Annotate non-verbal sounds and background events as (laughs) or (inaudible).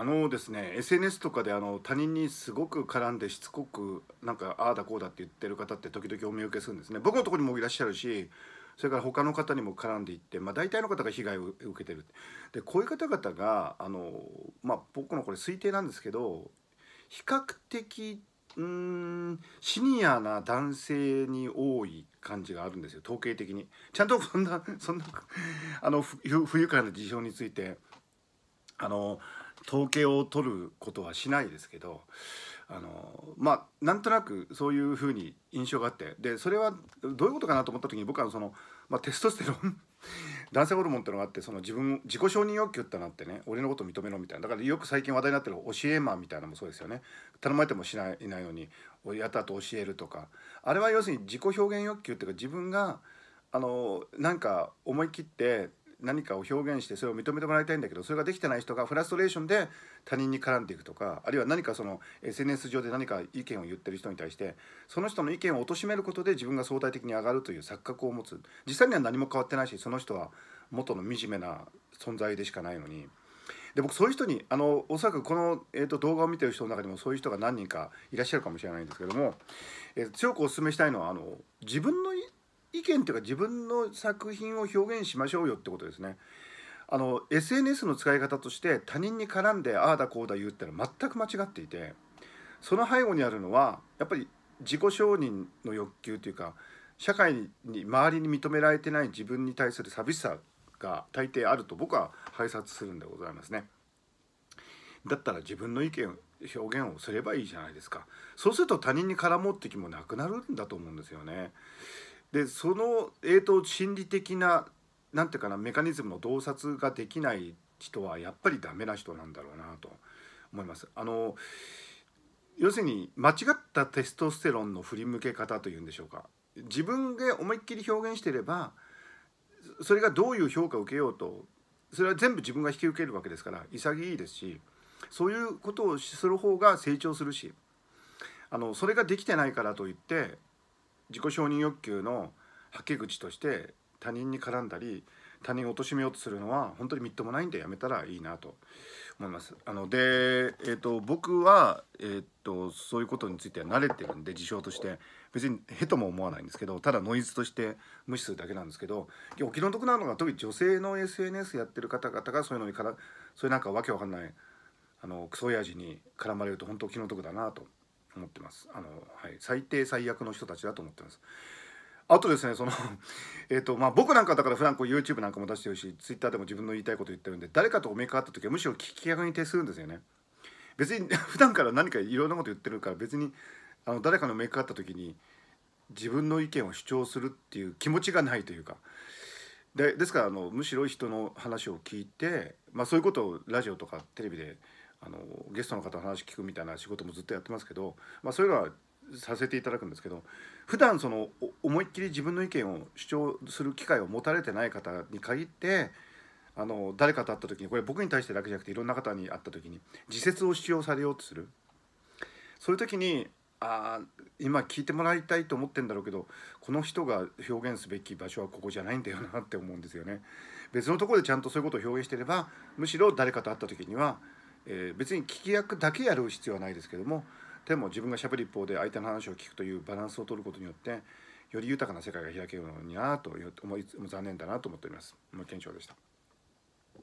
あのですね SNS とかであの他人にすごく絡んでしつこくなんかああだこうだって言ってる方って時々お見受けするんですね僕のところにもいらっしゃるしそれから他の方にも絡んでいって、まあ、大体の方が被害を受けてるでこういう方々があの、まあ、僕のこれ推定なんですけど比較的うんシニアな男性に多い感じがあるんですよ統計的にちゃんとそんなそんなあの (laughs) 不愉快な事象についてあの統計を取ることはしないですけどあのまあなんとなくそういうふうに印象があってでそれはどういうことかなと思った時に僕はその、まあ、テストステロン (laughs) 男性ホルモンってのがあってその自分自己承認欲求ってなってね俺のこと認めろみたいなだからよく最近話題になってる教えマンみたいなのもそうですよね頼まれてもしないよないにやったと教えるとかあれは要するに自己表現欲求っていうか自分があのなんか思い切って何かを表現してそれを認めてもらいたいんだけどそれができてない人がフラストレーションで他人に絡んでいくとかあるいは何かその SNS 上で何か意見を言ってる人に対してその人の意見を貶めることで自分が相対的に上がるという錯覚を持つ実際には何も変わってないしその人は元の惨めな存在でしかないのに。で僕そういう人にあのおそらくこの、えーと、動画を見てる人の中にもそういう人が何人かいらっしゃるかもしれないんですけども、えー、強くお勧めしたいのはあの自分の意見というか自分の作品を表現しましょうよってことですね。あの SNS の使い方として他人に絡んでああだこうだ言うってのは全く間違っていてその背後にあるのはやっぱり自己承認の欲求というか社会に周りに認められてない自分に対する寂しさが大抵あると僕は拝察するんでございますね。だったら自分の意見表現をすればいいじゃないですかそうすると他人に絡もうって気もなくなるんだと思うんですよね。でその、えーと、心理的ななんていうかなメカニズムの洞察ができない人はやっぱりダメな人なんだろうなと思います。あの要するに間違ったテストステロンの振り向け方というんでしょうか自分で思いっきり表現していればそれがどういう評価を受けようとそれは全部自分が引き受けるわけですから潔いですしそういうことをする方が成長するしあのそれができてないからといって自己承認欲求のはけ口として他人に絡んだり他人を貶めようとするのは本当にみっともないんでやめたらいいなと思います。あので、えーと、僕は、えーと、とそういうことについては慣れてるんで事象として別にへとも思わないんですけどただノイズとして無視するだけなんですけどお気の毒なのが特に女性の SNS やってる方々がそういうのにからそういうなんかわけわかんないあのクソ親父に絡まれると本当気の毒だなと思ってますあの、はい、最低最悪の人たちだと思ってますあとですねその (laughs) えっとまあ、僕なんかだから普段こう YouTube なんかも出してるし Twitter でも自分の言いたいこと言ってるんで誰かとお目かかった時はむしろ聞き役に徹するんですよね別に (laughs) 普段から何かいろんなこと言ってるから別にあの誰かの目にかかった時に自分の意見を主張するっていう気持ちがないというかでですからあのむしろ人の話を聞いて、まあ、そういうことをラジオとかテレビであのゲストの方の話聞くみたいな仕事もずっとやってますけど、まあ、そういうのはさせていただくんですけど普段その思いっきり自分の意見を主張する機会を持たれてない方に限ってあの誰かと会った時にこれ僕に対してだけじゃなくていろんな方に会った時に自説を主張されようとするそういう時にあ今聞いてもらいたいと思ってんだろうけどこの人が表現すべき場所はここじゃないんだよなって思うんですよね。別のところでちゃんとそういうことを表現してればむしろ誰かと会った時にはえー、別に聞き役だけやる必要はないですけどもでも自分がしゃべる一方で相手の話を聞くというバランスを取ることによってより豊かな世界が開けるのになと思い残念だなと思っております。検証でした